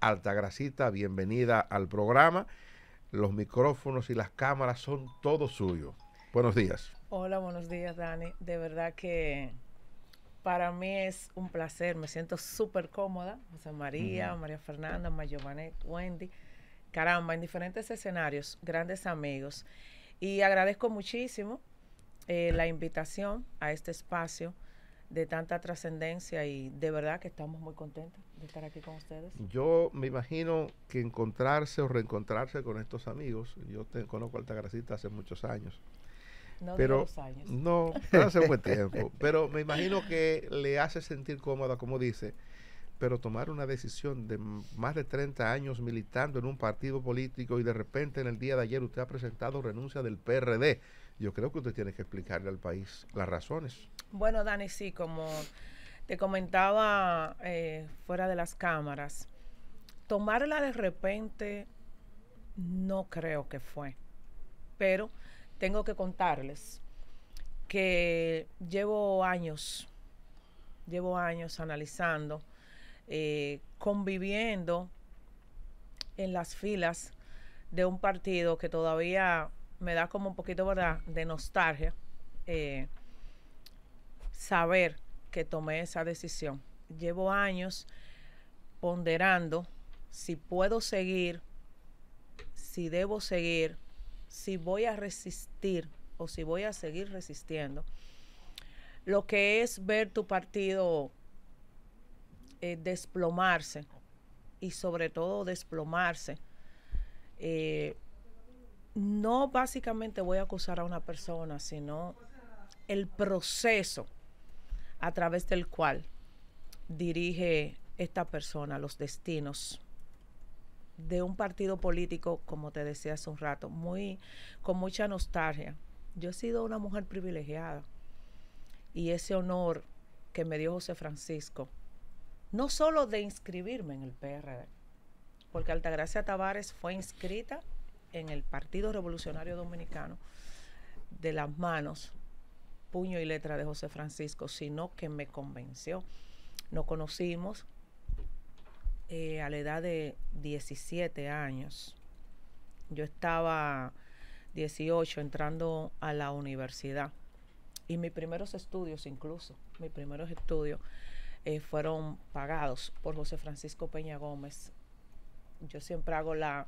Alta Altagracita, bienvenida al programa. Los micrófonos y las cámaras son todo suyo. Buenos días. Hola, buenos días, Dani. De verdad que para mí es un placer. Me siento súper cómoda. José María, María Fernanda, Mayovanet, Wendy. Caramba, en diferentes escenarios, grandes amigos. Y agradezco muchísimo eh, la invitación a este espacio de tanta trascendencia y de verdad que estamos muy contentos de estar aquí con ustedes. Yo me imagino que encontrarse o reencontrarse con estos amigos, yo te conozco a gracita hace muchos años. No pero, años. No, hace buen tiempo. Pero me imagino que le hace sentir cómoda, como dice, pero tomar una decisión de más de 30 años militando en un partido político y de repente en el día de ayer usted ha presentado renuncia del PRD. Yo creo que usted tiene que explicarle al país las razones. Bueno, Dani, sí, como te comentaba eh, fuera de las cámaras, tomarla de repente no creo que fue, pero tengo que contarles que llevo años, llevo años analizando, eh, conviviendo en las filas de un partido que todavía me da como un poquito ¿verdad? de nostalgia. Eh, saber que tomé esa decisión. Llevo años ponderando si puedo seguir, si debo seguir, si voy a resistir o si voy a seguir resistiendo. Lo que es ver tu partido eh, desplomarse y sobre todo desplomarse. Eh, no básicamente voy a acusar a una persona, sino el proceso a través del cual dirige esta persona los destinos de un partido político, como te decía hace un rato, muy, con mucha nostalgia. Yo he sido una mujer privilegiada y ese honor que me dio José Francisco, no solo de inscribirme en el PRD, porque Altagracia Tavares fue inscrita en el Partido Revolucionario Dominicano de las manos puño y letra de José Francisco, sino que me convenció. Nos conocimos eh, a la edad de 17 años. Yo estaba 18 entrando a la universidad y mis primeros estudios incluso, mis primeros estudios eh, fueron pagados por José Francisco Peña Gómez. Yo siempre hago la,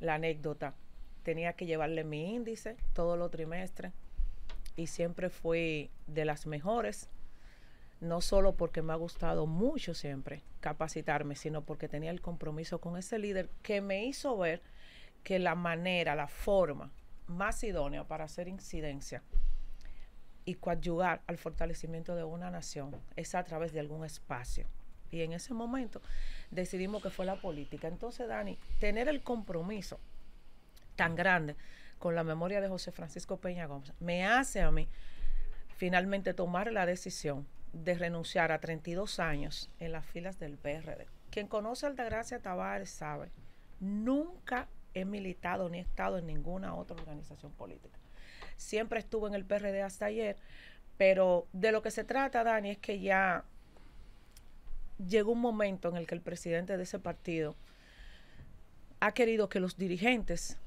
la anécdota. Tenía que llevarle mi índice todos los trimestres y siempre fue de las mejores, no solo porque me ha gustado mucho siempre capacitarme, sino porque tenía el compromiso con ese líder que me hizo ver que la manera, la forma más idónea para hacer incidencia y coadyugar al fortalecimiento de una nación es a través de algún espacio. Y en ese momento decidimos que fue la política. Entonces, Dani, tener el compromiso tan grande con la memoria de José Francisco Peña Gómez, me hace a mí finalmente tomar la decisión de renunciar a 32 años en las filas del PRD. Quien conoce a Altagracia Tavares sabe, nunca he militado ni estado en ninguna otra organización política. Siempre estuve en el PRD hasta ayer, pero de lo que se trata, Dani, es que ya llegó un momento en el que el presidente de ese partido ha querido que los dirigentes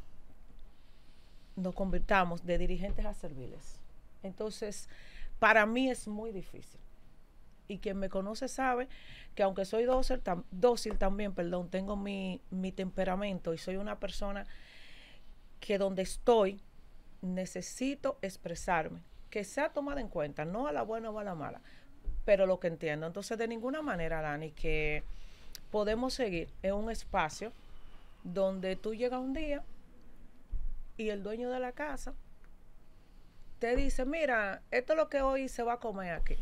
nos convirtamos de dirigentes a serviles. Entonces, para mí es muy difícil. Y quien me conoce sabe que aunque soy dócil, dócil también, perdón, tengo mi, mi temperamento y soy una persona que donde estoy necesito expresarme, que sea tomada en cuenta, no a la buena o a la mala, pero lo que entiendo. Entonces, de ninguna manera, Dani, que podemos seguir en un espacio donde tú llegas un día y el dueño de la casa te dice, mira, esto es lo que hoy se va a comer aquí.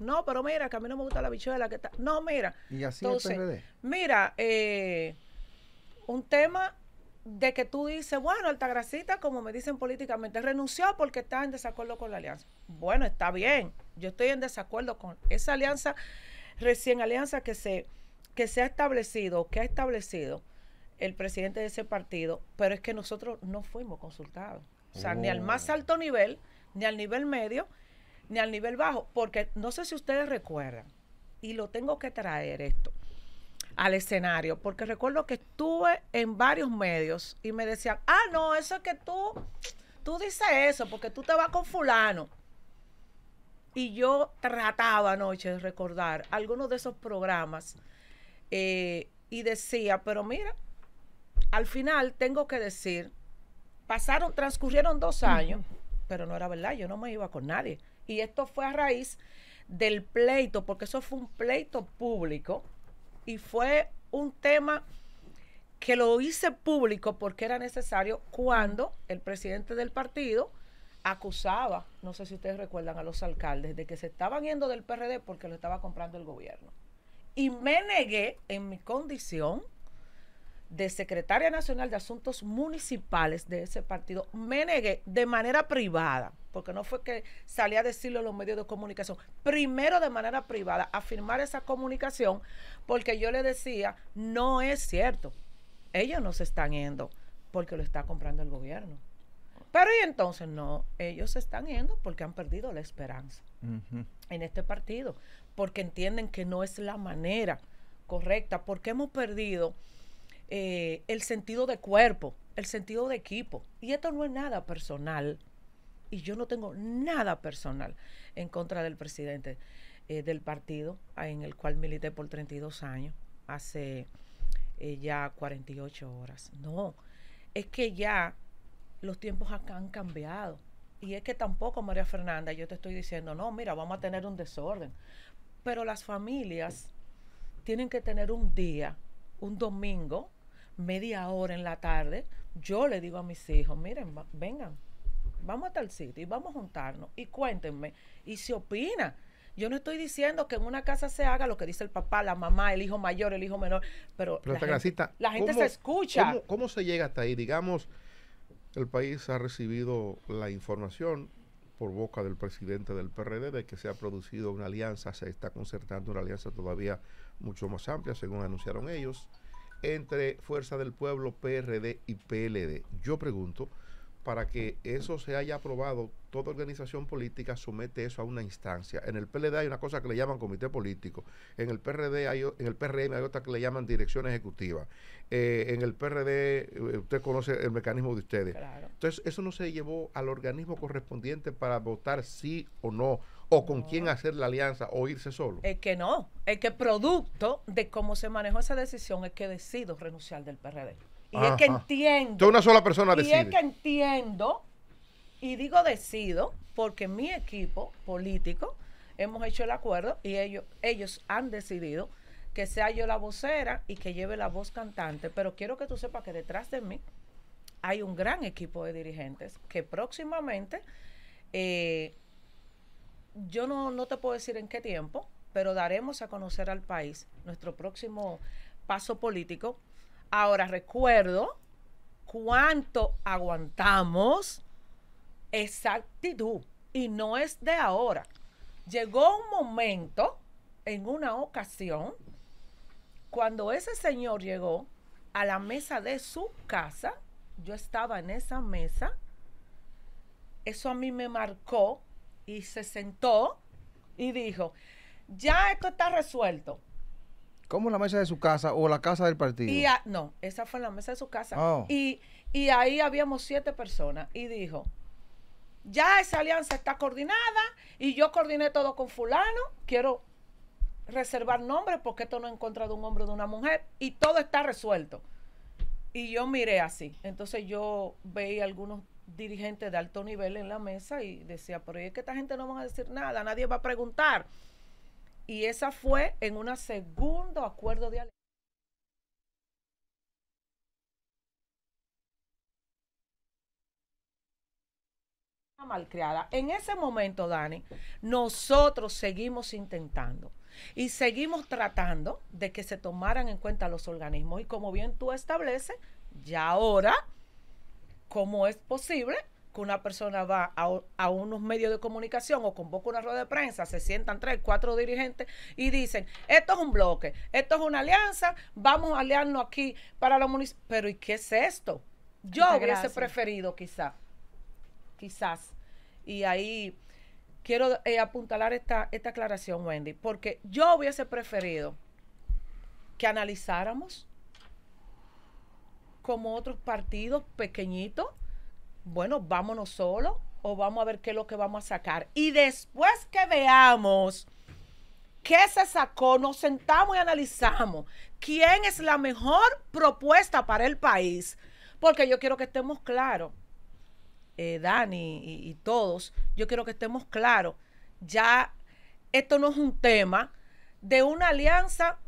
No, pero mira, que a mí no me gusta la bichuela que está. No, mira. Y así Entonces, el PRD. Mira, eh, un tema de que tú dices, bueno, Altagracita, como me dicen políticamente, renunció porque está en desacuerdo con la alianza. Bueno, está bien. Yo estoy en desacuerdo con esa alianza, recién alianza que se, que se ha establecido, que ha establecido el presidente de ese partido, pero es que nosotros no fuimos consultados. O sea, ni al oh. más alto nivel, ni al nivel medio, ni al nivel bajo, porque no sé si ustedes recuerdan, y lo tengo que traer esto al escenario, porque recuerdo que estuve en varios medios y me decían, ah, no, eso es que tú, tú dices eso, porque tú te vas con fulano. Y yo trataba anoche de recordar algunos de esos programas eh, y decía, pero mira, al final tengo que decir, pasaron, transcurrieron dos años, pero no era verdad, yo no me iba con nadie. Y esto fue a raíz del pleito, porque eso fue un pleito público y fue un tema que lo hice público porque era necesario cuando el presidente del partido acusaba, no sé si ustedes recuerdan a los alcaldes, de que se estaban yendo del PRD porque lo estaba comprando el gobierno. Y me negué en mi condición de secretaria nacional de asuntos municipales de ese partido, me negué de manera privada, porque no fue que salí a decirlo en los medios de comunicación, primero de manera privada, a firmar esa comunicación, porque yo le decía, no es cierto, ellos no se están yendo porque lo está comprando el gobierno. Pero y entonces no, ellos se están yendo porque han perdido la esperanza en este partido, porque entienden que no es la manera correcta, porque hemos perdido eh, el sentido de cuerpo, el sentido de equipo. Y esto no es nada personal. Y yo no tengo nada personal en contra del presidente eh, del partido ah, en el cual milité por 32 años, hace eh, ya 48 horas. No, es que ya los tiempos acá han cambiado. Y es que tampoco, María Fernanda, yo te estoy diciendo, no, mira, vamos a tener un desorden. Pero las familias tienen que tener un día, un domingo, media hora en la tarde, yo le digo a mis hijos, miren, vengan, vamos a tal sitio y vamos a juntarnos y cuéntenme. Y se opina. Yo no estoy diciendo que en una casa se haga lo que dice el papá, la mamá, el hijo mayor, el hijo menor, pero, la, gente, se escucha. ¿cómo, ¿Cómo se llega hasta ahí? Digamos, el país ha recibido la información por boca del presidente del PRD de que se ha producido una alianza, se está concertando una alianza todavía mucho más amplia, según anunciaron ellos entre Fuerza del Pueblo, PRD y PLD. Yo pregunto, para que eso se haya aprobado, toda organización política somete eso a una instancia. En el PLD hay una cosa que le llaman comité político, en el PRD hay, en el PRM hay otra que le llaman dirección ejecutiva. Eh, en el PRD eh, usted conoce el mecanismo de ustedes. Entonces, eso no se llevó al organismo correspondiente para votar sí o no o con quién hacer la alianza o irse solo. Es que no, es que producto de cómo se manejó esa decisión es que decido renunciar del PRD. Y es que entiendo. Yo una sola persona decide. Y es que entiendo, y digo decido, porque mi equipo político hemos hecho el acuerdo y ellos, ellos han decidido que sea yo la vocera y que lleve la voz cantante, pero quiero que tú sepas que detrás de mí hay un gran equipo de dirigentes que próximamente eh, yo no, te puedo decir en qué tiempo, pero daremos a conocer al país nuestro próximo paso político. Ahora recuerdo cuánto aguantamos exactitud y no es de ahora. Llegó un momento, en una ocasión, cuando ese señor llegó a la mesa de su casa, yo estaba en esa mesa, eso a mí me marcó y se sentó y dijo, ya esto está resuelto. ¿Cómo la mesa de su casa o la casa del partido? no, esa fue la mesa de su casa. Oh. Y, y ahí habíamos siete personas y dijo, ya esa alianza está coordinada y yo coordiné todo con fulano, quiero reservar nombres porque esto no es en contra de un hombre o de una mujer y todo está resuelto. Y yo miré así. Entonces yo veía algunos Dirigente de alto nivel en la mesa y decía, pero es que esta gente no va a decir nada, nadie va a preguntar. Y esa fue en un segundo acuerdo de alianza. malcriada. En ese momento, Dani, nosotros seguimos intentando y seguimos tratando de que se tomaran en cuenta los organismos y como bien tú estableces, ya ahora cómo es posible que una persona va a, unos medios de comunicación o convoca una rueda de prensa, se sientan tres, cuatro dirigentes y dicen, esto es un bloque, esto es una alianza, vamos a aliarnos aquí para la municipalidad. Pero ¿y qué es esto? Yo hubiese preferido quizás, quizás, y ahí quiero eh, apuntalar esta, esta aclaración, Wendy, porque yo hubiese preferido que analizáramos como otros partidos pequeñitos, bueno, vámonos solos o vamos a ver qué es lo que vamos a sacar. Y después que veamos qué se sacó, nos sentamos y analizamos quién es la mejor propuesta para el país. Porque yo quiero que estemos claros, eh, Dani y, y todos, yo quiero que estemos claros, ya esto no es un tema de una alianza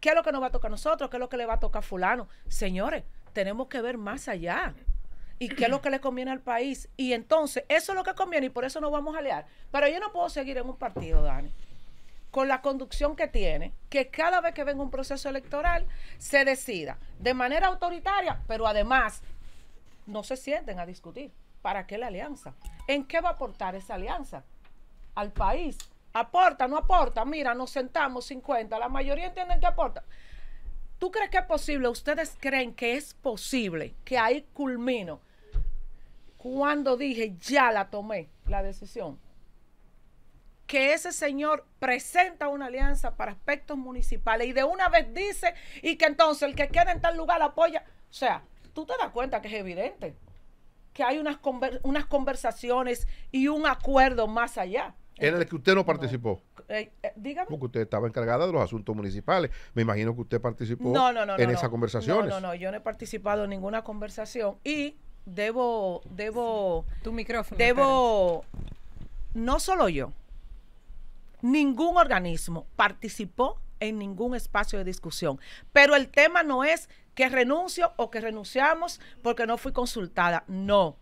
¿Qué es lo que nos va a tocar a nosotros? ¿Qué es lo que le va a tocar a fulano? Señores, tenemos que ver más allá. ¿Y qué es lo que le conviene al país? Y entonces, eso es lo que conviene y por eso nos vamos a aliar. Pero yo no puedo seguir en un partido, Dani, con la conducción que tiene, que cada vez que venga un proceso electoral se decida de manera autoritaria, pero además no se sienten a discutir. ¿Para qué la alianza? ¿En qué va a aportar esa alianza? Al país, aporta, no aporta, mira, nos sentamos 50, la mayoría entienden que aporta. ¿Tú crees que es posible? ¿Ustedes creen que es posible? Que ahí culmino. Cuando dije, ya la tomé, la decisión. Que ese señor presenta una alianza para aspectos municipales y de una vez dice, y que entonces el que queda en tal lugar apoya. O sea, tú te das cuenta que es evidente que hay unas, unas conversaciones y un acuerdo más allá en el que usted no participó. Eh, eh, dígame. Porque usted estaba encargada de los asuntos municipales. Me imagino que usted participó en esas conversaciones. No, no, no, yo no he participado en ninguna conversación y debo, debo, tu micrófono. Debo, no solo yo, ningún organismo participó en ningún espacio de discusión. Pero el tema no es que renuncio o que renunciamos porque no fui consultada. No,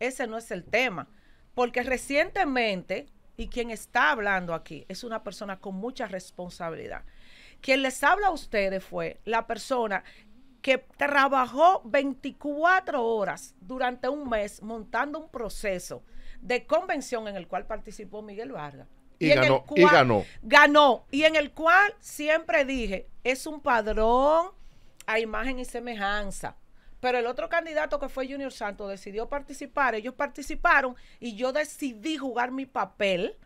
ese no es el tema. Porque recientemente y quien está hablando aquí es una persona con mucha responsabilidad. Quien les habla a ustedes fue la persona que trabajó 24 horas durante un mes montando un proceso de convención en el cual participó Miguel Vargas. Y, ganó, y ganó. Ganó. Y en el cual siempre dije, es un padrón a imagen y semejanza. Pero el otro candidato que fue Junior Santos decidió participar, ellos participaron y yo decidí jugar mi papel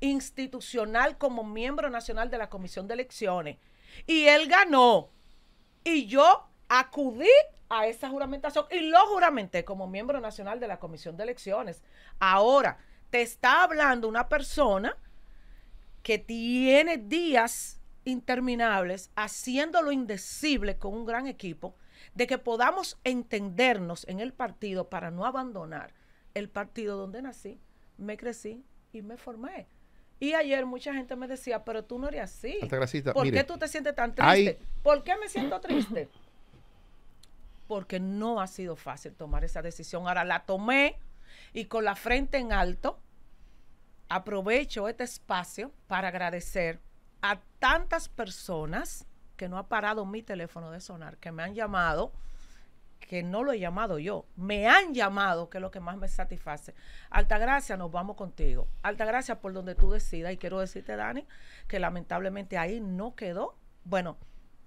institucional como miembro nacional de la Comisión de Elecciones. Y él ganó. Y yo acudí a esa juramentación y lo juramenté como miembro nacional de la Comisión de Elecciones. Ahora, te está hablando una persona que tiene días interminables haciendo lo indecible con un gran equipo de que podamos entendernos en el partido para no abandonar el partido donde nací, me crecí y me formé. Y ayer mucha gente me decía, pero tú no eres así. ¿Por qué tú te sientes tan triste? ¿Por qué me siento triste? Porque no ha sido fácil tomar esa decisión. Ahora la tomé y con la frente en alto aprovecho este espacio para agradecer a tantas personas que no ha parado mi teléfono de sonar, que me han llamado, que no lo he llamado yo, me han llamado, que es lo que más me satisface. Alta Gracia, nos vamos contigo. Alta Gracia, por donde tú decidas. Y quiero decirte, Dani, que lamentablemente ahí no quedó. Bueno,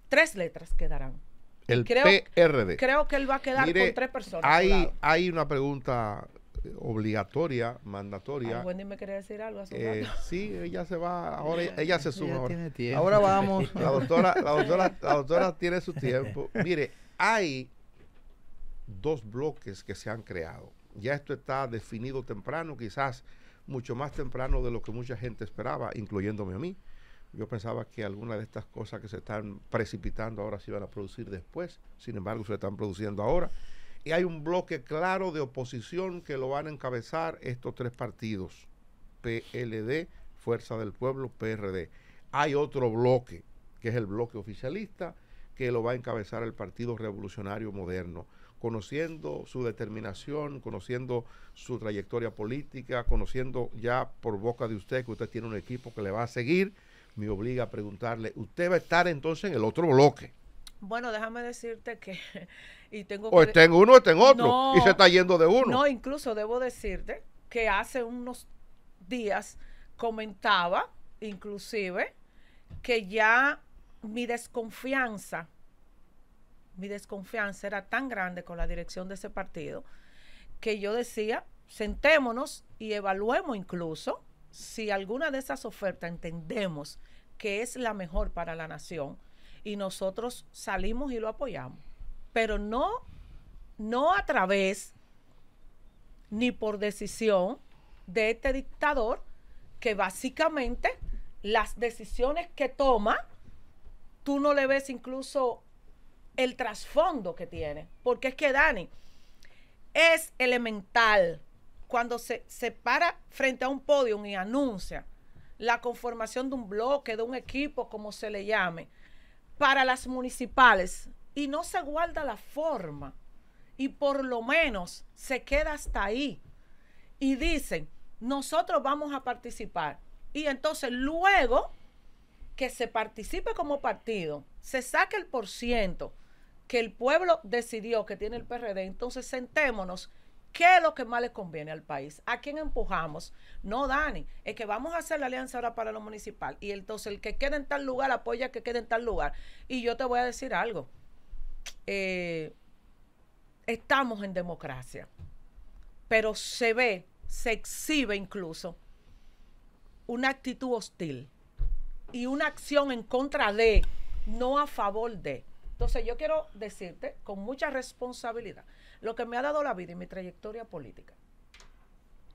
tres letras quedarán. El creo, PRD. Creo que él va a quedar con tres personas. Hay, hay una pregunta obligatoria, mandatoria. Ah, Wendy decir algo eh, sí, ella se va, ahora ella, se suma. Ahora. vamos. La doctora, la doctora, la doctora tiene su tiempo. Mire, hay dos bloques que se han creado. Ya esto está definido temprano, quizás mucho más temprano de lo que mucha gente esperaba, incluyéndome a mí. Yo pensaba que algunas de estas cosas que se están precipitando ahora se iban a producir después, sin embargo se están produciendo ahora y hay un bloque claro de oposición que lo van a encabezar estos tres partidos, PLD, Fuerza del Pueblo, PRD. Hay otro bloque, que es el bloque oficialista, que lo va a encabezar el Partido Revolucionario Moderno. Conociendo su determinación, conociendo su trayectoria política, conociendo ya por boca de usted que usted tiene un equipo que le va a seguir, me obliga a preguntarle, ¿usted va a estar entonces en el otro bloque? Bueno, déjame decirte que. Y tengo o en uno o está en otro. y se está yendo de uno. No, incluso debo decirte que hace unos días comentaba, inclusive, que ya mi desconfianza, mi desconfianza era tan grande con la dirección de ese partido, que yo decía, sentémonos y evaluemos incluso si alguna de esas ofertas entendemos que es la mejor para la nación y nosotros salimos y lo apoyamos. Pero no, no a través ni por decisión de este dictador que básicamente las decisiones que toma, tú no le ves incluso el trasfondo que tiene. Porque es que, Dani, es elemental cuando se, se para frente a un podio y anuncia la conformación de un bloque, de un equipo, como se le llame para las municipales y no se guarda la forma y por lo menos se queda hasta ahí y dicen, nosotros vamos a participar. Y entonces luego que se participe como partido, se saque el por ciento que el pueblo decidió que tiene el PRD, entonces sentémonos ¿Qué es lo que más le conviene al país? ¿A quién empujamos? No, Dani, es que vamos a hacer la alianza ahora para lo municipal. Y entonces el que quede en tal lugar apoya que quede en tal lugar. Y yo te voy a decir algo. Eh, estamos en democracia, pero se ve, se exhibe incluso una actitud hostil y una acción en contra de, no a favor de. Entonces yo quiero decirte con mucha responsabilidad lo que me ha dado la vida y mi trayectoria política,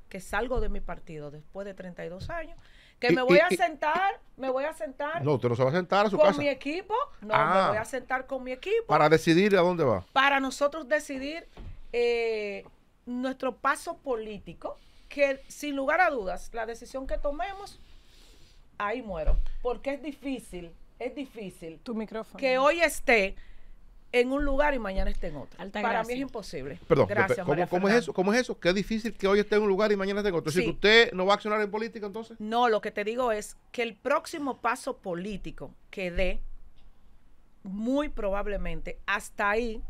que salgo de mi partido después de 32 años, que me voy a sentar, me voy a sentar. No, usted no se va a sentar a su con casa. Con mi equipo, no, me ah. voy a sentar con mi equipo. Para decidir a dónde va. Para nosotros decidir eh, nuestro paso político, que sin lugar a dudas, la decisión que tomemos, ahí muero, porque es difícil es difícil que hoy esté en un lugar y mañana esté en otro. Para mí es imposible. Perdón, ¿cómo, es eso? ¿Cómo es eso? Qué difícil que hoy esté en un lugar y mañana esté en otro. Si usted no va a accionar en política entonces. No, lo que te digo es que el próximo paso político que dé, muy probablemente hasta ahí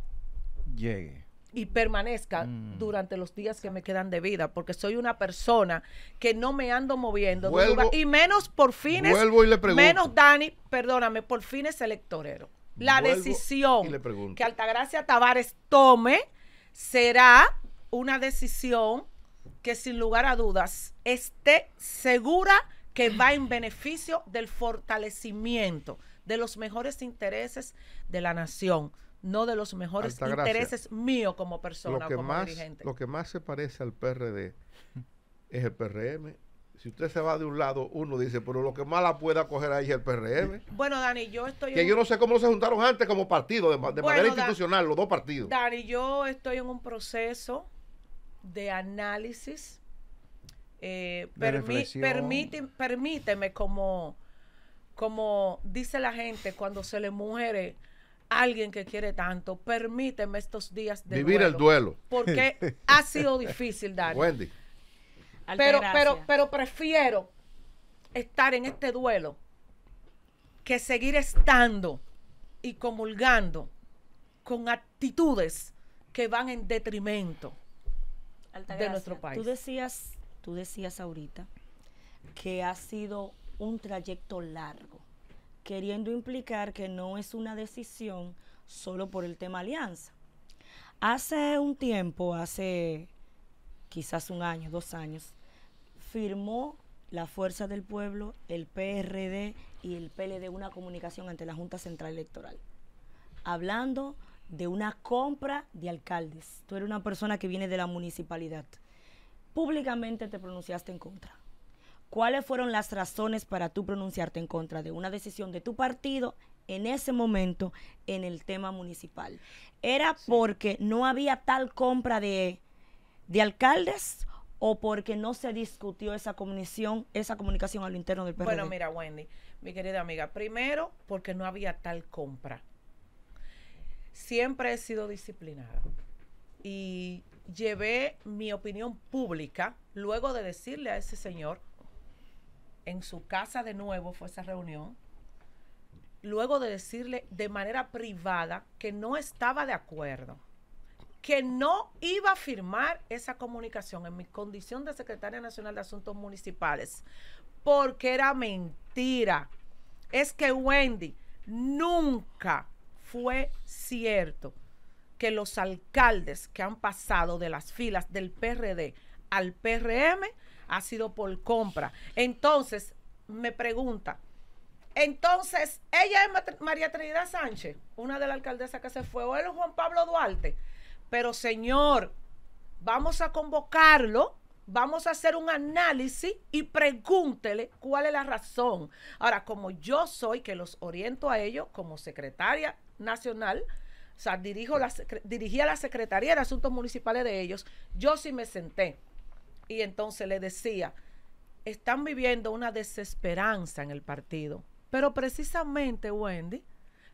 llegue y permanezca mm. durante los días que me quedan de vida, porque soy una persona que no me ando moviendo y menos por fines, menos Dani, perdóname, por fines electorero, La decisión que Altagracia Tavares tome será una decisión que sin lugar a dudas esté segura que va en beneficio del fortalecimiento de los mejores intereses de la nación no de los mejores intereses míos como persona lo que más, dirigente. Lo que más se parece al PRD es el PRM. Si usted se va de un lado, uno dice, pero lo que más la pueda coger ahí es el PRM. Bueno, Dani, yo estoy... Que yo no sé cómo se juntaron antes como partido, de, manera institucional, los dos partidos. Dani, yo estoy en un proceso de análisis. Eh, permíteme, como, como dice la gente cuando se le muere alguien que quiere tanto, permíteme estos días de vivir el duelo. Porque ha sido difícil, Darío. Wendy. Pero, pero, pero prefiero estar en este duelo que seguir estando y comulgando con actitudes que van en detrimento de nuestro país. Tú decías, tú decías ahorita que ha sido un trayecto largo queriendo implicar que no es una decisión solo por el tema alianza. Hace un tiempo, hace quizás un año, dos años, firmó la Fuerza del Pueblo, el PRD y el PLD una comunicación ante la Junta Central Electoral, hablando de una compra de alcaldes. Tú eres una persona que viene de la municipalidad. Públicamente te pronunciaste en contra. ¿Cuáles fueron las razones para tú pronunciarte en contra de una decisión de tu partido en ese momento en el tema municipal? ¿Era porque no había tal compra de, de alcaldes o porque no se discutió esa comunicación, esa comunicación al interno del PRD? Bueno, mira, Wendy, mi querida amiga, primero porque no había tal compra. Siempre he sido disciplinada y llevé mi opinión pública luego de decirle a ese señor en su casa de nuevo fue esa reunión, luego de decirle de manera privada que no estaba de acuerdo, que no iba a firmar esa comunicación en mi condición de secretaria nacional de Asuntos Municipales, porque era mentira. Es que Wendy nunca fue cierto que los alcaldes que han pasado de las filas del PRD al PRM ha sido por compra. Entonces, me pregunta, entonces, ella es María Trinidad Sánchez, una de las alcaldesas que se fue, o el Juan Pablo Duarte. Pero señor, vamos a convocarlo, vamos a hacer un análisis y pregúntele cuál es la razón. Ahora, como yo soy que los oriento a ellos como secretaria nacional, o sea, dirijo dirigía la Secretaría de Asuntos Municipales de ellos, yo sí me senté y entonces le decía, están viviendo una desesperanza en el partido. Pero precisamente, Wendy,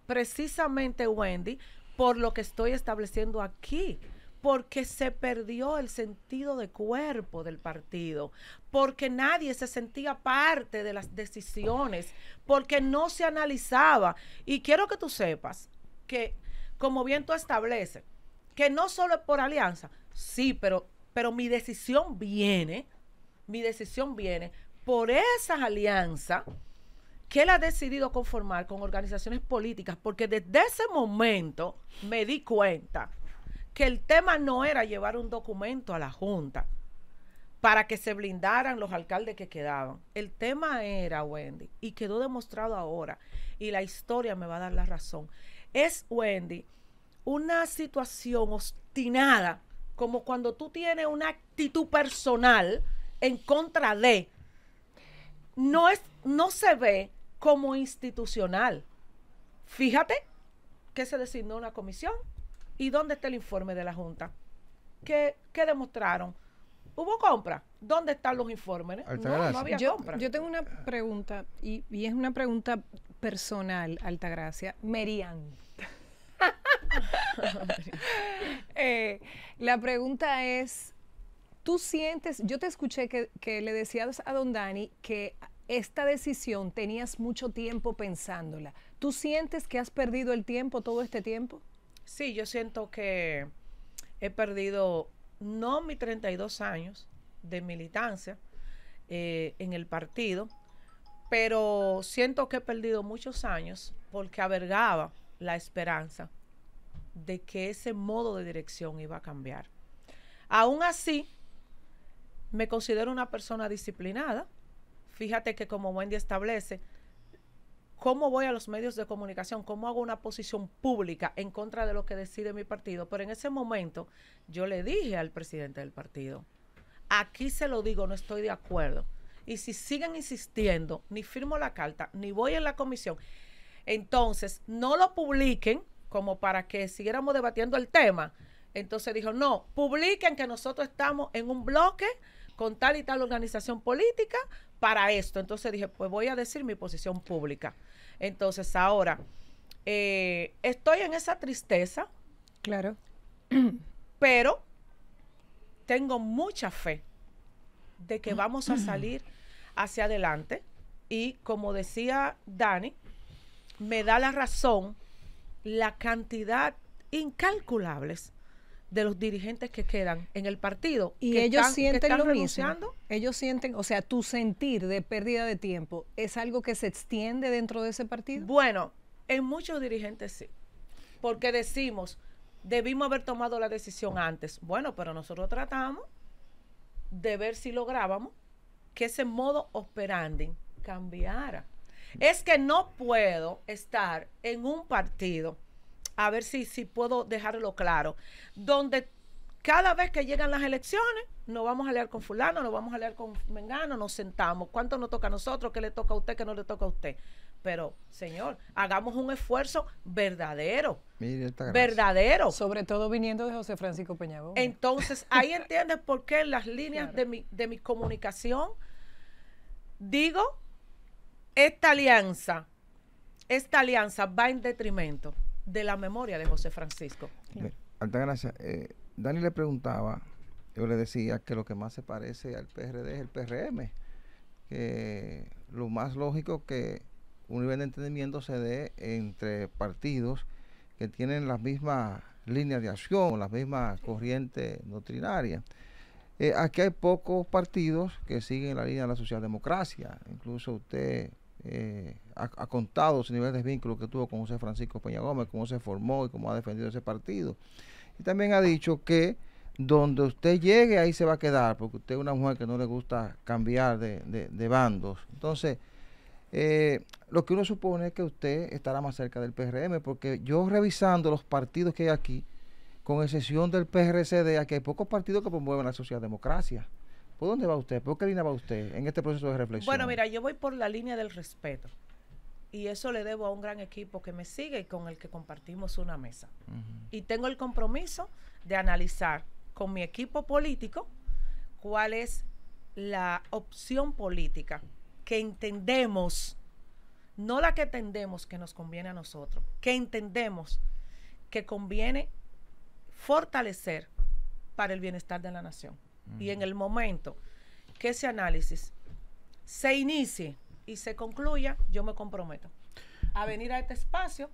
precisamente, Wendy, por lo que estoy estableciendo aquí, porque se perdió el sentido de cuerpo del partido, porque nadie se sentía parte de las decisiones, porque no se analizaba. Y quiero que tú sepas que, como bien tú estableces, que no solo es por alianza, sí, pero pero mi decisión viene, mi decisión viene por esas alianzas que él ha decidido conformar con organizaciones políticas, porque desde ese momento me di cuenta que el tema no era llevar un documento a la Junta para que se blindaran los alcaldes que quedaban. El tema era, Wendy, y quedó demostrado ahora, y la historia me va a dar la razón. Es, Wendy, una situación obstinada como cuando tú tienes una actitud personal en contra de, no, es, no se ve como institucional. Fíjate que se designó una comisión y dónde está el informe de la Junta. ¿Qué, demostraron? ¿Hubo compra? ¿Dónde están los informes? No, había yo, compra. Yo tengo una pregunta y, y es una pregunta personal, Altagracia. Merian. Eh, la pregunta es, tú sientes, yo te escuché que, le decías a Don Dani que esta decisión tenías mucho tiempo pensándola. ¿Tú sientes que has perdido el tiempo todo este tiempo? Sí, yo siento que he perdido no mis 32 años de militancia eh, en el partido, pero siento que he perdido muchos años porque avergaba la esperanza de que ese modo de dirección iba a cambiar. Aún así, me considero una persona disciplinada. Fíjate que como Wendy establece, cómo voy a los medios de comunicación, cómo hago una posición pública en contra de lo que decide mi partido. Pero en ese momento yo le dije al presidente del partido, aquí se lo digo, no estoy de acuerdo. Y si siguen insistiendo, ni firmo la carta, ni voy en la comisión, entonces no lo publiquen como para que siguiéramos debatiendo el tema. Entonces dijo, no, publiquen que nosotros estamos en un bloque con tal y tal organización política para esto. Entonces dije, pues voy a decir mi posición pública. Entonces ahora, eh, estoy en esa tristeza. Claro. Pero tengo mucha fe de que vamos a salir hacia adelante. Y como decía Dani, me da la razón la cantidad incalculables de los dirigentes que quedan en el partido. Y ellos sienten lo Ellos sienten, o sea, tu sentir de pérdida de tiempo, ¿es algo que se extiende dentro de ese partido? Bueno, en muchos dirigentes sí. Porque decimos, debimos haber tomado la decisión antes. Bueno, pero nosotros tratamos de ver si lográbamos que ese modo operandi cambiara es que no puedo estar en un partido, a ver si, si puedo dejarlo claro, donde cada vez que llegan las elecciones, nos vamos a leer con fulano, nos vamos a leer con mengano, nos sentamos, cuánto nos toca a nosotros, qué le toca a usted, qué no le toca a usted. Pero, señor, hagamos un esfuerzo verdadero. verdadero. Sobre todo viniendo de José Francisco Peñabón. Entonces, ahí entiendes por qué en las líneas de, mi, de mi comunicación digo esta alianza, esta alianza va en detrimento de la memoria de José Francisco. Altagracia, eh, Dani le preguntaba, yo le decía que lo que más se parece al PRD es el PRM, que lo más lógico que un nivel de entendimiento se dé entre partidos que tienen las mismas líneas de acción, las mismas corrientes doctrinarias. Eh, aquí hay pocos partidos que siguen la línea de la socialdemocracia. Incluso usted eh, ha, contado su nivel de vínculo que tuvo con José Francisco Peña Gómez, cómo se formó y cómo ha defendido ese partido. Y también ha dicho que donde usted llegue ahí se va a quedar, porque usted es una mujer que no le gusta cambiar de, bandos. Entonces, eh, lo que uno supone es que usted estará más cerca del PRM, porque yo revisando los partidos que hay aquí, con excepción del PRCD, aquí hay pocos partidos que promueven la socialdemocracia. democracia ¿Por dónde va usted? ¿Por qué línea va usted en este proceso de reflexión? Bueno, mira, yo voy por la línea del respeto. Y eso le debo a un gran equipo que me sigue y con el que compartimos una mesa. Y tengo el compromiso de analizar con mi equipo político cuál es la opción política que entendemos, no la que entendemos que nos conviene a nosotros, que entendemos que conviene fortalecer para el bienestar de la nación y en el momento que ese análisis se inicie y se concluya, yo me comprometo a venir a este espacio,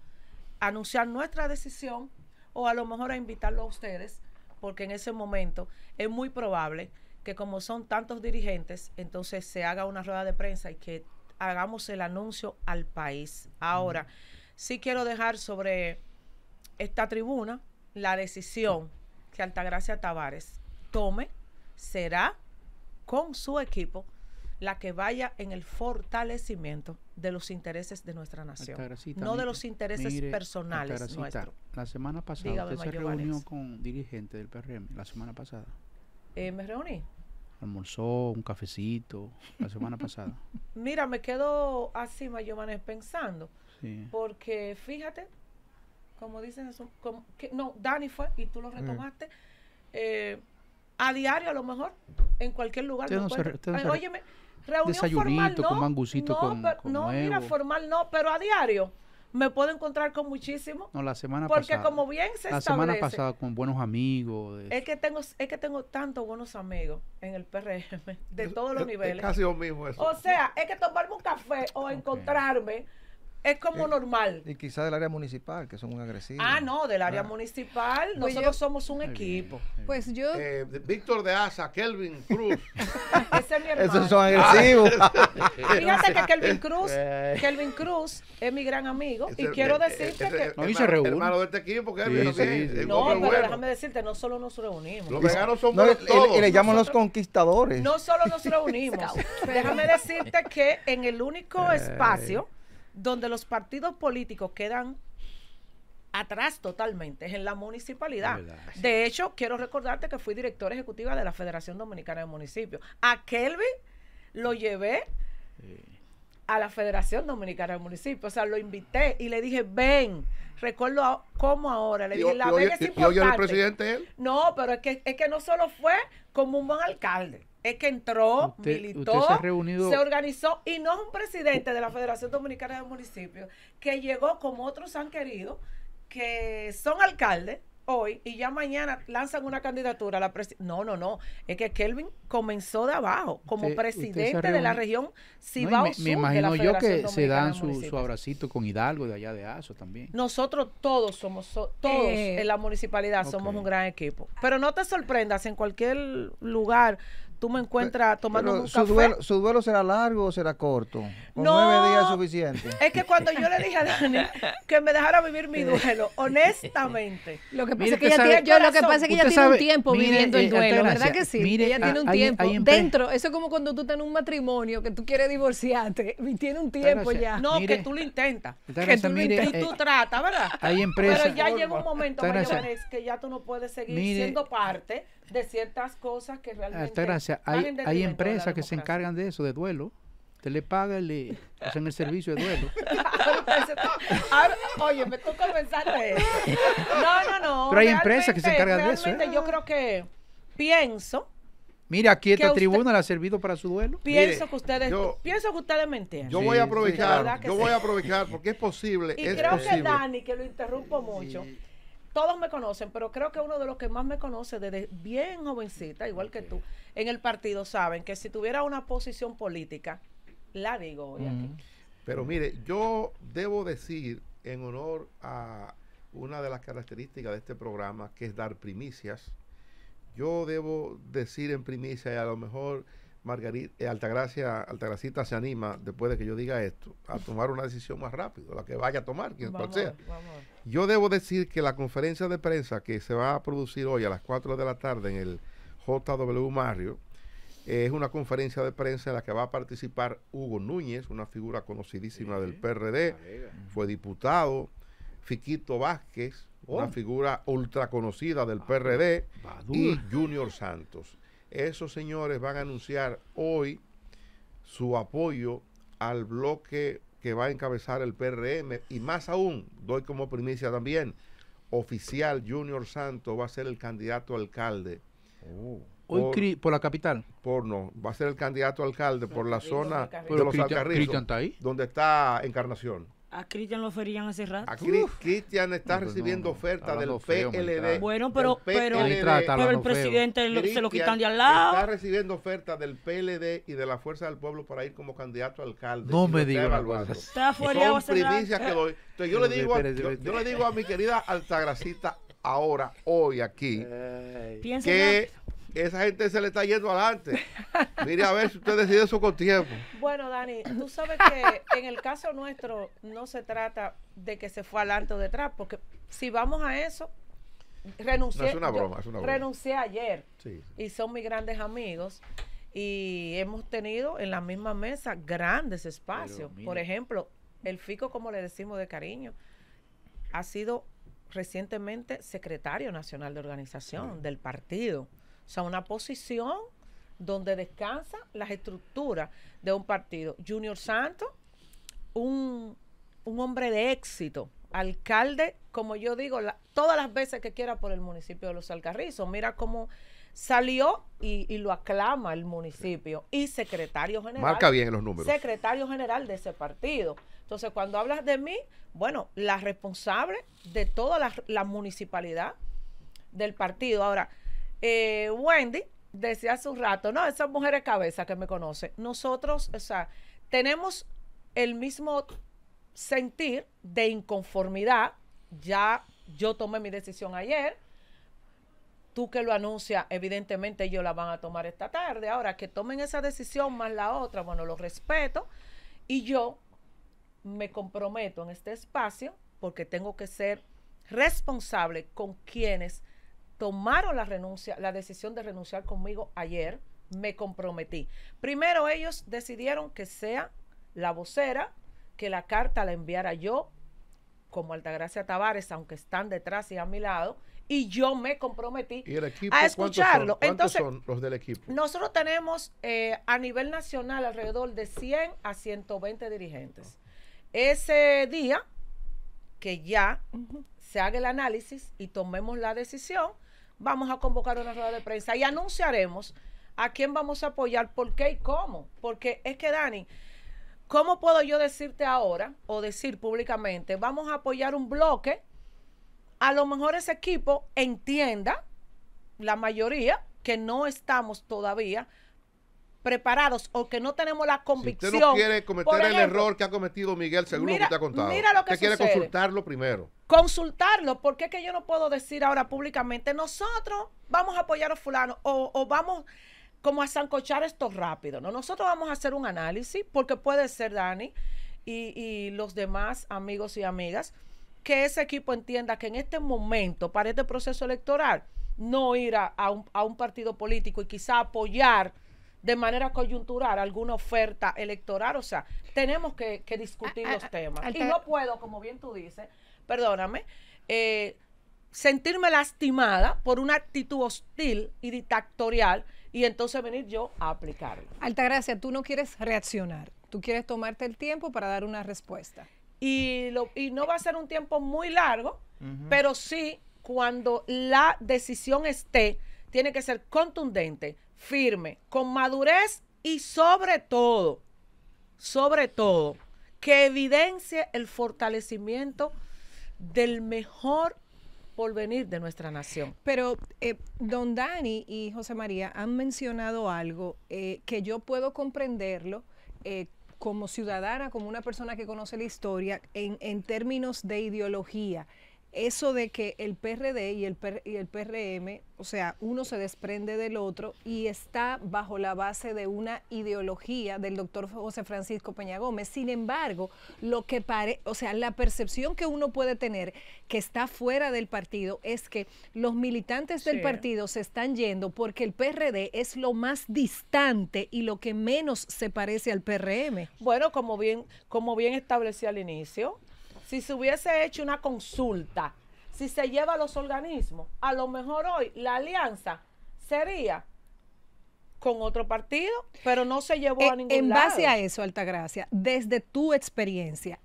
anunciar nuestra decisión o a lo mejor a invitarlo a ustedes, porque en ese momento es muy probable que como son tantos dirigentes, entonces se haga una rueda de prensa y que hagamos el anuncio al país. Ahora, sí quiero dejar sobre esta tribuna la decisión que Altagracia Tavares tome será con su equipo la que vaya en el fortalecimiento de los intereses de nuestra nación, no de los intereses personales nuestros. La semana pasada usted se reunió con dirigentes del PRM, la semana pasada. Eh, me reuní. Almorzó, un cafecito, la semana pasada. Mira, me quedo así, Mayomanes, pensando. Porque fíjate, como dicen, no, Dani fue y tú lo retomaste. eh a diario a lo mejor, en cualquier lugar. No se, formal con con, pero, no mira, formal no, pero a diario me puedo encontrar con muchísimo. No, la semana porque pasada. como bien se La semana pasada con buenos amigos. Es que tengo es que tengo tantos buenos amigos en el PRM de todos los niveles. Es casi lo mismo eso. O sea, es que tomarme un café o encontrarme es como eh, normal. Y quizás del área municipal, que son muy agresivos. Ah, no, del área ah. municipal, pues nosotros somos un equipo. pues yo. Eh, Víctor de Asa, Kelvin Cruz. Ese es mi hermano. Esos son agresivos. Ah, Fíjate que Kelvin Cruz, eh. Kelvin Cruz es mi gran amigo. y quiero decirte que. No, y se Hermano de este equipo, no, pero déjame decirte, no solo nos reunimos. Los veganos son todos. Y, le llaman los conquistadores. No solo nos reunimos. déjame decirte que en el único espacio donde los partidos políticos quedan atrás totalmente, es en la municipalidad. De hecho, quiero recordarte que fui directora ejecutiva de la Federación Dominicana de Municipios. A Kelvin lo llevé a la Federación Dominicana de Municipios, o sea, lo invité y le dije, ven. Recuerdo cómo ahora, le dije, la es importante. el presidente él? No, pero es que, es que no solo fue como un buen alcalde, es que entró, militó, se, organizó y no es un presidente de la Federación Dominicana de Municipios que llegó como otros han querido, que son alcaldes hoy y ya mañana lanzan una candidatura la presidencia. No, no, no. Es que Kelvin comenzó de abajo como presidente de la región Cibao me, imagino yo que se dan su, abracito con Hidalgo de allá de ASO también. Nosotros todos somos, todos eh, en la municipalidad somos un gran equipo. Pero no te sorprendas, en cualquier lugar tú me encuentras tomando un café. Su duelo, será largo o será corto? no, nueve días es suficiente? Es que cuando yo le dije a Dani que me dejara vivir mi duelo, honestamente. Lo que pasa es que, ella, tiene, yo, lo que, pasa es que ella tiene un tiempo viviendo el eh, duelo, ¿verdad que sí? ella tiene un tiempo. dentro, eso es como cuando tú estás en un matrimonio que tú quieres divorciarte y tiene un tiempo ya. No, que tú lo intentas. Que tú lo intentas y eh, tú tratas, ¿verdad? Hay empresas. Pero ya llega un momento, María que ya tú no puedes seguir siendo parte de ciertas cosas que ah, realmente... Hay, empresas que se encargan de eso, de duelo. Te le paga, le hacen el servicio de duelo. oye, me toca pensar eso. No, no, no. Pero hay empresas que se encargan de eso. ¿eh? Yo creo que pienso... Mira, aquí esta tribuna la ha servido para su duelo. Pienso que ustedes, yo, pienso que ustedes me entienden. Yo voy a aprovechar, yo voy a aprovechar porque es posible. Y creo que Dani, que lo interrumpo mucho, todos me conocen, pero creo que uno de los que más me conoce desde bien jovencita, igual que tú, en el partido, saben que si tuviera una posición política, la digo hoy aquí. Pero mire, yo debo decir en honor a una de las características de este programa, que es dar primicias, yo debo decir en primicia, y a lo mejor Margarita, eh, Altagracia, Altagracita se anima, después de que yo diga esto, a tomar una decisión más rápido, la que vaya a tomar, quien sea. Yo debo decir que la conferencia de prensa que se va a producir hoy a las 4 de la tarde en el JW Mario, eh, es una conferencia de prensa en la que va a participar Hugo Núñez, una figura conocidísima del PRD, fue diputado, Fiquito Vázquez, una oh. figura ultra conocida del ah, PRD, y Junior Santos. Esos señores van a anunciar hoy su apoyo al bloque que va a encabezar el PRM y más aún, doy como primicia también, oficial Junior Santo va a ser el candidato alcalde. Oh. Por, la capital. Por no, va a ser el candidato alcalde por la zona de los Alcarrizos, donde está Encarnación. A Cristian lo ferían hace rato. A Cristian está recibiendo oferta ofertas del PLD. bueno, pero, pero, el presidente se lo quitan de al lado. Está recibiendo oferta del PLD y de la Fuerza del Pueblo para ir como candidato a alcalde. No me digas. Está fuera Son primicias que doy. Entonces yo le digo, a, yo, le digo a mi querida Altagracita ahora, hoy aquí, que esa gente se le está yendo adelante. Mire a ver si usted decide eso con tiempo. Bueno, Dani, tú sabes que en el caso nuestro no se trata de que se fue adelante o detrás, porque si vamos a eso, renuncié, no, es una broma, es una broma. renuncié ayer y son mis grandes amigos y hemos tenido en la misma mesa grandes espacios. Por ejemplo, el FICO, como le decimos de cariño, ha sido recientemente secretario nacional de organización del partido. O sea, una posición donde descansa las estructuras de un partido. Junior Santos, un, hombre de éxito, alcalde, como yo digo, todas las veces que quiera por el municipio de Los Alcarrizos. Mira cómo salió y, lo aclama el municipio y secretario general. Marca bien los números. Secretario general de ese partido. Entonces, cuando hablas de mí, bueno, la responsable de toda la, la municipalidad del partido. Ahora, eh, Wendy decía hace un rato, no, esas mujeres cabeza que me conoce, nosotros, o sea, tenemos el mismo sentir de inconformidad, ya yo tomé mi decisión ayer, tú que lo anuncias, evidentemente ellos la van a tomar esta tarde. Ahora, que tomen esa decisión más la otra, bueno, lo respeto. Y yo me comprometo en este espacio porque tengo que ser responsable con quienes tomaron la renuncia, la decisión de renunciar conmigo ayer, me comprometí. Primero ellos decidieron que sea la vocera, que la carta la enviara yo, como Altagracia Tavares, aunque están detrás y a mi lado, y yo me comprometí a escucharlo. los del equipo? Nosotros tenemos eh, a nivel nacional alrededor de 100 a 120 dirigentes. Ese día que ya se haga el análisis y tomemos la decisión, vamos a convocar una rueda de prensa y anunciaremos a quién vamos a apoyar, por qué y cómo. Porque es que, Dani, ¿cómo puedo yo decirte ahora o decir públicamente, vamos a apoyar un bloque? A lo mejor ese equipo entienda, la mayoría, que no estamos todavía preparados o que no tenemos la convicción. Si usted no quiere cometer el error que ha cometido Miguel según lo que te ha contado. Mira lo que usted quiere consultarlo primero. Consultarlo, porque es que yo no puedo decir ahora públicamente, nosotros vamos a apoyar a fulano o, vamos como a zancochar esto rápido, ¿no? Nosotros vamos a hacer un análisis, porque puede ser, Dani, y, los demás amigos y amigas, que ese equipo entienda que en este momento, para este proceso electoral, no ir a un partido político y quizá apoyar de manera coyuntural alguna oferta electoral. O sea, tenemos que, discutir ah, los ah, temas. Ah, y no puedo, como bien tú dices, perdóname, eh, sentirme lastimada por una actitud hostil y dictatorial y entonces venir yo a aplicarlo. Altagracia, tú no quieres reaccionar, tú quieres tomarte el tiempo para dar una respuesta. Y, lo, y no va a ser un tiempo muy largo, pero sí cuando la decisión esté, tiene que ser contundente, firme, con madurez y sobre todo, sobre todo, que evidencie el fortalecimiento del mejor porvenir de nuestra nación. Pero eh, don Dani y José María han mencionado algo eh, que yo puedo comprenderlo eh, como ciudadana, como una persona que conoce la historia, en, en términos de ideología eso de que el PRD y el, PR, PRM, o sea, uno se desprende del otro y está bajo la base de una ideología del doctor José Francisco Peña Gómez. Sin embargo, lo que pare, o sea, la percepción que uno puede tener que está fuera del partido es que los militantes del partido se están yendo porque el PRD es lo más distante y lo que menos se parece al PRM. Bueno, como bien, como bien establecí al inicio, si se hubiese hecho una consulta, si se lleva a los organismos, a lo mejor hoy la alianza sería con otro partido, pero no se llevó a eh, ningún en lado. En base a eso, Altagracia, desde tu experiencia,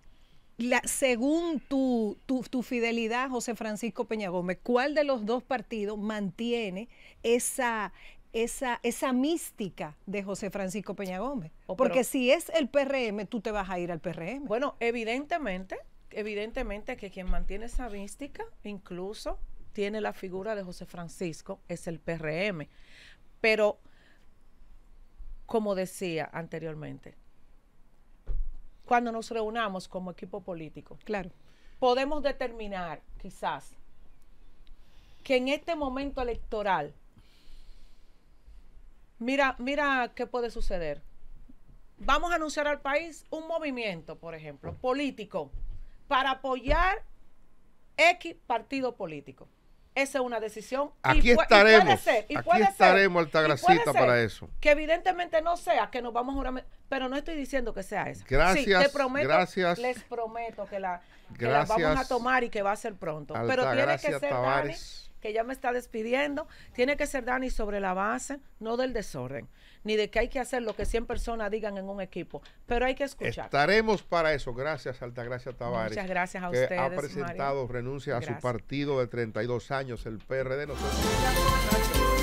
según tu, fidelidad, José Francisco Peña Gómez, ¿cuál de los dos partidos mantiene esa, esa, esa mística de José Francisco Peña Gómez? Oh, Porque si es el PRM, tú te vas a ir al PRM. Bueno, evidentemente evidentemente que quien mantiene esa mística, incluso tiene la figura de José Francisco, es el PRM. Pero, como decía anteriormente, cuando nos reunamos como equipo político, claro. podemos determinar quizás que en este momento electoral, mira, mira qué puede suceder. Vamos a anunciar al país un movimiento, por ejemplo, político para apoyar X partido político. Esa es una decisión. Aquí estaremos. aquí estaremos, ser, Altagracita, para eso. Que evidentemente no sea que nos vamos a pero no estoy diciendo que sea esa. Gracias. gracias. Les prometo que la, vamos a tomar y que va a ser pronto. pero tiene que ser Dani, que ya me está despidiendo, tiene que ser Dani sobre la base, no del desorden ni de que hay que hacer lo que 100 personas digan en un equipo, pero hay que escuchar. Estaremos para eso. Gracias, Altagracia Tavares. Muchas gracias a que ustedes. Ha presentado renuncia a su partido de 32 años, el PRD. Nosotros.